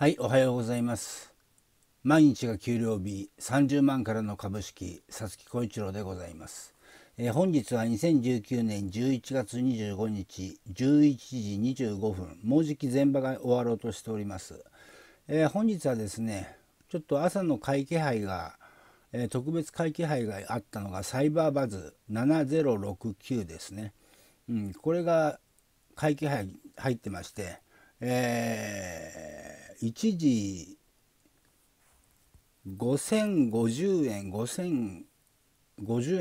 はいおはようございます毎日が給料日30万からの株式佐々木小一郎でございます、えー、本日は2019年11月25日11時25分もうじき前場が終わろうとしております、えー、本日はですねちょっと朝の会気配が、えー、特別会気配があったのがサイバーバズ7069ですね、うん、これが会気配入ってましてえー一時5050円5050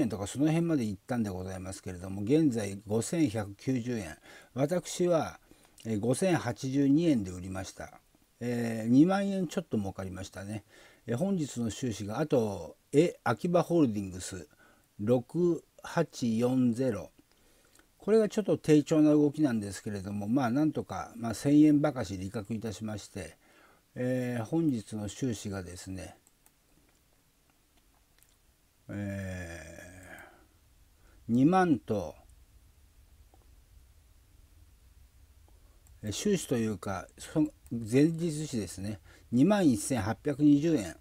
円とかその辺まで行ったんでございますけれども現在5190円私は5082円で売りました、えー、2万円ちょっと儲かりましたね、えー、本日の収支があとえ秋葉ホールディングス6840これがちょっと低調な動きなんですけれどもまあなんとか、まあ、1,000円ばかし利確いたしまして、えー、本日の収支がですね、えー、2万と収支というか前日比ですね2万1820円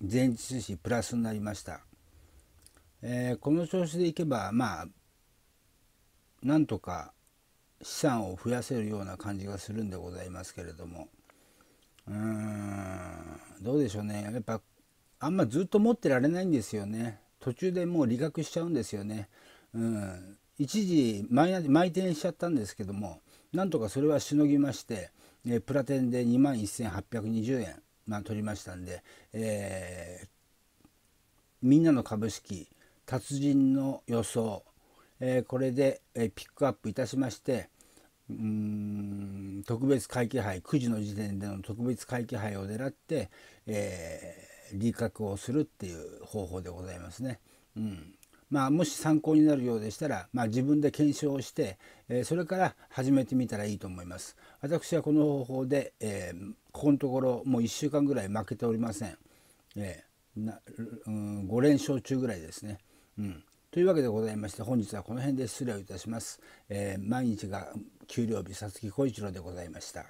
前日比プラスになりました、えー、この調子でいけばまあなんとか資産を増やせるような感じがするんでございますけれどもうんどうでしょうねやっぱあんまずっと持ってられないんですよね途中でもう離学しちゃうんですよねうん一時毎転しちゃったんですけどもなんとかそれはしのぎまして、えプラテンで2万1820円、まあ、取りましたんで、えー、みんなの株式達人の予想、えー、これで、えピックアップいたしまして、うん特別会計杯9時の時点での特別会計杯を狙って、えー、利確をするっていう方法でございますね。うんまあ、もし参考になるようでしたら、まあ、自分で検証をして、えー、それから始めてみたらいいと思います。私はこの方法で、えー、ここのところもう1週間ぐらい負けておりません。えー、なうん、5連勝中ぐらいですね。うんというわけでございまして本日はこの辺で失礼をいたします。えー、毎日が給料日佐々木小一郎でございました。